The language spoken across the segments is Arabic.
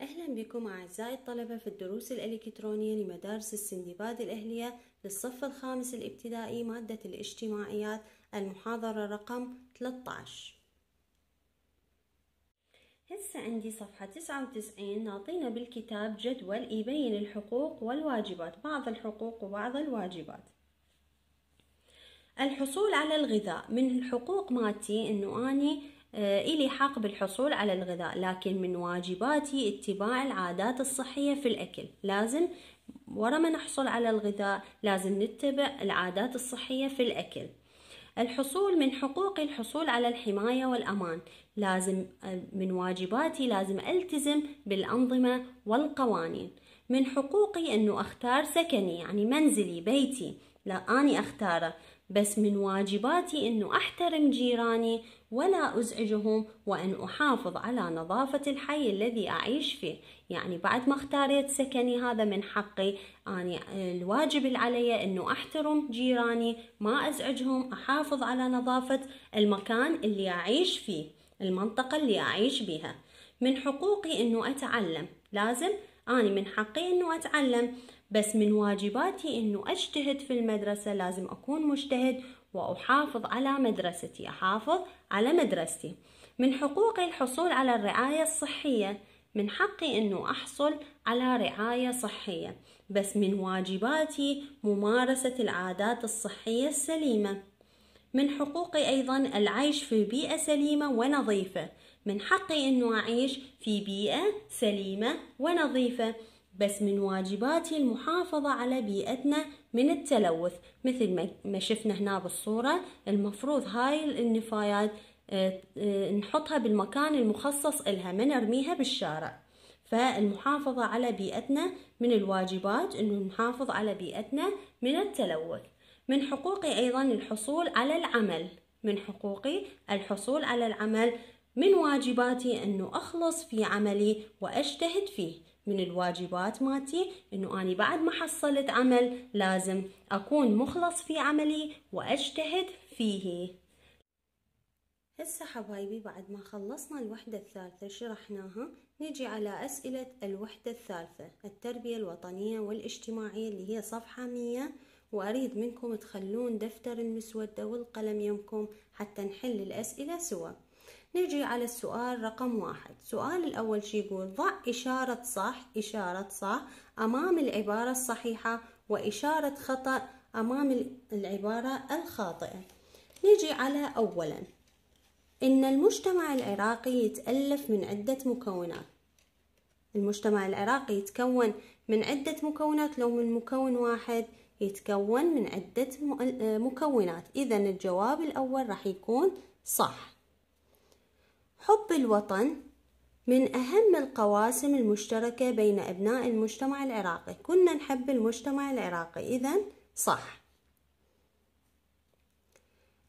أهلا بكم أعزائي الطلبة في الدروس الإلكترونية لمدارس السندباد الأهلية للصف الخامس الابتدائي مادة الاجتماعيات المحاضرة رقم 13 هسه عندي صفحة 99 نعطينا بالكتاب جدول يبين الحقوق والواجبات بعض الحقوق وبعض الواجبات الحصول على الغذاء من الحقوق مالتي انه اني آه، إلي حق بالحصول على الغذاء لكن من واجباتي اتباع العادات الصحية في الأكل لازم ورا ما نحصل على الغذاء لازم نتبع العادات الصحية في الأكل الحصول من حقوقي الحصول على الحماية والأمان لازم آه، من واجباتي لازم ألتزم بالأنظمة والقوانين من حقوقي أنه أختار سكني يعني منزلي بيتي لا أني أختاره بس من واجباتي أنه أحترم جيراني ولا أزعجهم وأن أحافظ على نظافة الحي الذي أعيش فيه يعني بعد ما اختاريت سكني هذا من حقي يعني الواجب اللي علي أنه أحترم جيراني ما أزعجهم أحافظ على نظافة المكان اللي أعيش فيه المنطقة اللي أعيش بها من حقوقي أنه أتعلم لازم أنا من حقي أنه أتعلم بس من واجباتي انه اجتهد في المدرسة لازم اكون مجتهد واحافظ على مدرستي احافظ على مدرستي من حقوقي الحصول على الرعاية الصحية من حقي انه احصل على رعاية صحية بس من واجباتي ممارسة العادات الصحية السليمة من حقوقي أيضا العيش في بيئة سليمة ونظيفة من حقي أنه أعيش في بيئة سليمة ونظيفة بس من واجباتي المحافظة على بيئتنا من التلوث مثل ما شفنا هنا بالصورة المفروض هاي النفايات آه، آه، نحطها بالمكان المخصص إلها ما نرميها بالشارع فالمحافظة على بيئتنا من الواجبات أنه نحافظ على بيئتنا من التلوث من حقوقي أيضا الحصول على العمل من حقوقي الحصول على العمل من واجباتي أنه أخلص في عملي وأجتهد فيه من الواجبات مالتي انه اني بعد ما حصلت عمل لازم اكون مخلص في عملي واجتهد فيه هسه حبايبي بعد ما خلصنا الوحدة الثالثة شرحناها نجي على أسئلة الوحدة الثالثة التربية الوطنية والاجتماعية اللي هي صفحة مية وأريد منكم تخلون دفتر المسودة والقلم يمكم حتى نحل الأسئلة سوا نجي على السؤال رقم واحد السؤال الأول شي يقول ضع إشارة صح إشارة صح أمام العبارة الصحيحة وإشارة خطأ أمام العبارة الخاطئة نجي على أولا إن المجتمع العراقي يتألف من عدة مكونات المجتمع العراقي يتكون من عدة مكونات لو من مكون واحد يتكون من عدة مكونات إذا الجواب الأول راح يكون صح حب الوطن من أهم القواسم المشتركة بين أبناء المجتمع العراقي كنا نحب المجتمع العراقي إذا صح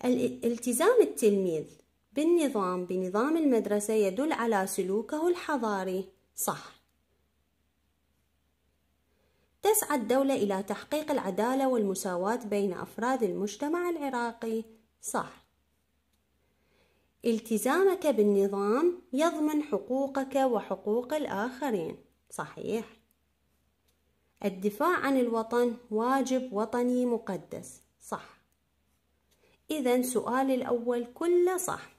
الالتزام التلميذ بالنظام بنظام المدرسة يدل على سلوكه الحضاري صح تسعى الدولة إلى تحقيق العدالة والمساواة بين أفراد المجتمع العراقي صح التزامك بالنظام يضمن حقوقك وحقوق الآخرين صحيح الدفاع عن الوطن واجب وطني مقدس صح إذا سؤال الأول كله صح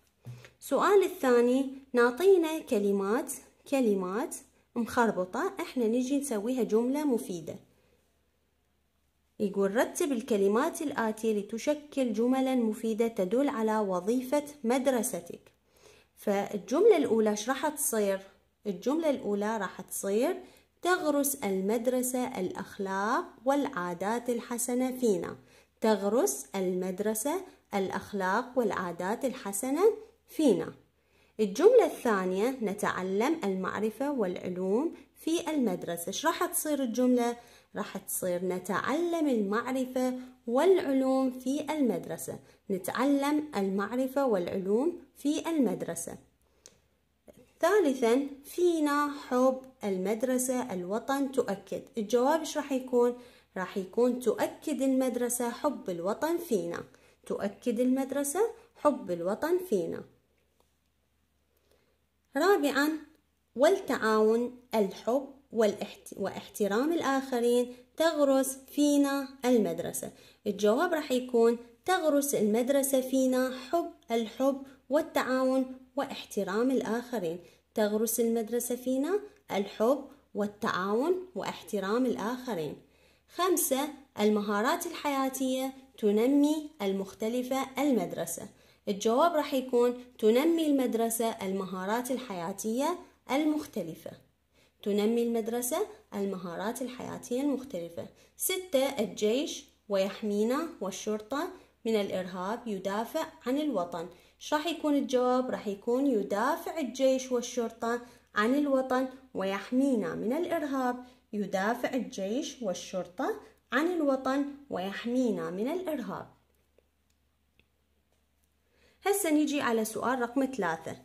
سؤال الثاني نعطينا كلمات كلمات مخربطة احنا نجي نسويها جملة مفيدة يقول رتب الكلمات الآتية لتشكل جملا مفيدة تدل على وظيفة مدرستك فالجملة الأولى ايش راح تصير؟ الجملة الأولى راح تصير تغرس المدرسة الأخلاق والعادات الحسنة فينا تغرس المدرسة الأخلاق والعادات الحسنة فينا الجملة الثانية نتعلم المعرفة والعلوم في المدرسة ايش راح تصير الجملة؟ راح تصير نتعلم المعرفة والعلوم في المدرسة نتعلم المعرفة والعلوم في المدرسة ثالثا فينا حب المدرسة الوطن تؤكد الجواب ايش راح يكون راح يكون تؤكد المدرسة حب الوطن فينا تؤكد المدرسة حب الوطن فينا رابعا والتعاون الحب واحترام الآخرين تغرس فينا المدرسة الجواب راح يكون تغرس المدرسة فينا حب الحب والتعاون واحترام الآخرين تغرس المدرسة فينا الحب والتعاون واحترام الآخرين خمسة المهارات الحياتية تنمي المختلفة المدرسة الجواب راح يكون تنمي المدرسة المهارات الحياتية المختلفة تنمي المدرسة المهارات الحياتية المختلفة ستة الجيش ويحمينا والشرطة من الإرهاب يدافع عن الوطن راح يكون الجواب راح يكون يدافع الجيش والشرطة عن الوطن ويحمينا من الإرهاب يدافع الجيش والشرطة عن الوطن ويحمينا من الإرهاب هسه نيجي على سؤال رقم ثلاثة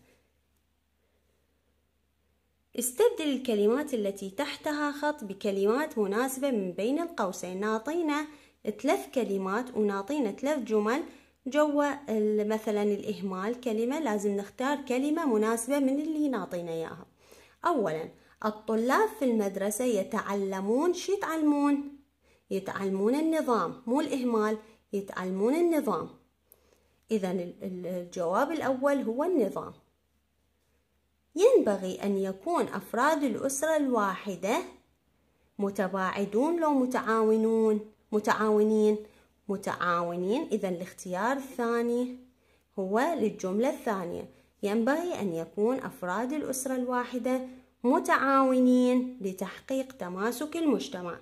استبدل الكلمات التي تحتها خط بكلمات مناسبة من بين القوسين نعطينا ثلاث كلمات ونعطينا ثلاث جمل جوا مثلا الإهمال كلمة لازم نختار كلمة مناسبة من اللي نعطينا إياها أولا الطلاب في المدرسة يتعلمون شو يتعلمون؟ يتعلمون النظام مو الإهمال يتعلمون النظام إذا الجواب الأول هو النظام ينبغي أن يكون أفراد الأسرة الواحدة متباعدون لو متعاونون متعاونين متعاونين إذا الاختيار الثاني هو للجملة الثانية ينبغي أن يكون أفراد الأسرة الواحدة متعاونين لتحقيق تماسك المجتمع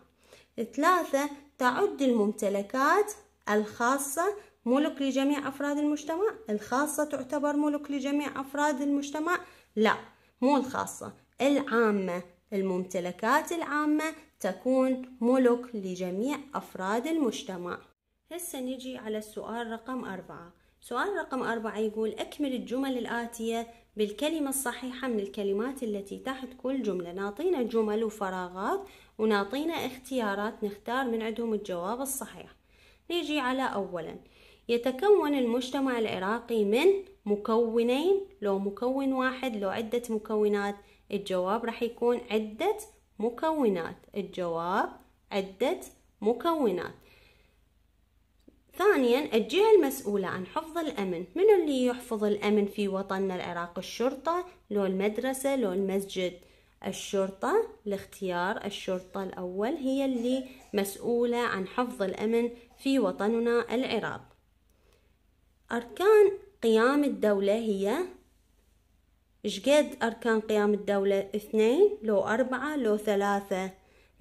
ثلاثة تعد الممتلكات الخاصة ملك لجميع أفراد المجتمع الخاصة تعتبر ملك لجميع أفراد المجتمع لا مو الخاصة العامة الممتلكات العامة تكون ملك لجميع أفراد المجتمع هسه نجي على السؤال رقم أربعة سؤال رقم أربعة يقول أكمل الجمل الآتية بالكلمة الصحيحة من الكلمات التي تحت كل جملة نعطينا جمل وفراغات ونعطينا اختيارات نختار من عندهم الجواب الصحيح نيجي على أولا يتكون المجتمع العراقي من مكونين لو مكون واحد لو عدة مكونات الجواب راح يكون عدة مكونات الجواب عدة مكونات ثانيا الجهة المسؤولة عن حفظ الأمن من اللي يحفظ الأمن في وطننا العراق الشرطة لو المدرسة لو المسجد الشرطة لاختيار الشرطة الأول هي اللي مسؤولة عن حفظ الأمن في وطننا العراق أركان قيام الدولة هي شقد أركان قيام الدولة اثنين لو أربعة لو ثلاثة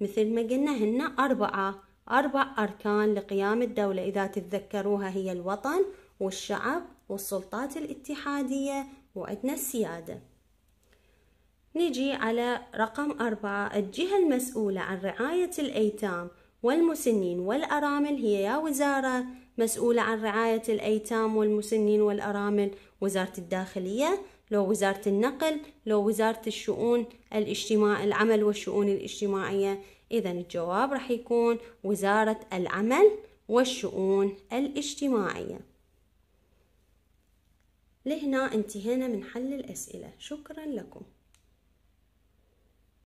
مثل ما قلنا هن أربعة أربع أركان لقيام الدولة إذا تتذكروها هي الوطن والشعب والسلطات الاتحادية وأدنى السيادة نجي على رقم أربعة الجهة المسؤولة عن رعاية الأيتام والمسنين والأرامل هي يا وزارة مسؤولة عن رعاية الأيتام والمسنين والأرامل وزارة الداخلية لو وزارة النقل لو وزارة الشؤون الاجتماع العمل والشؤون الاجتماعية إذا الجواب راح يكون وزارة العمل والشؤون الاجتماعية لهنا انتهينا من حل الأسئلة شكرا لكم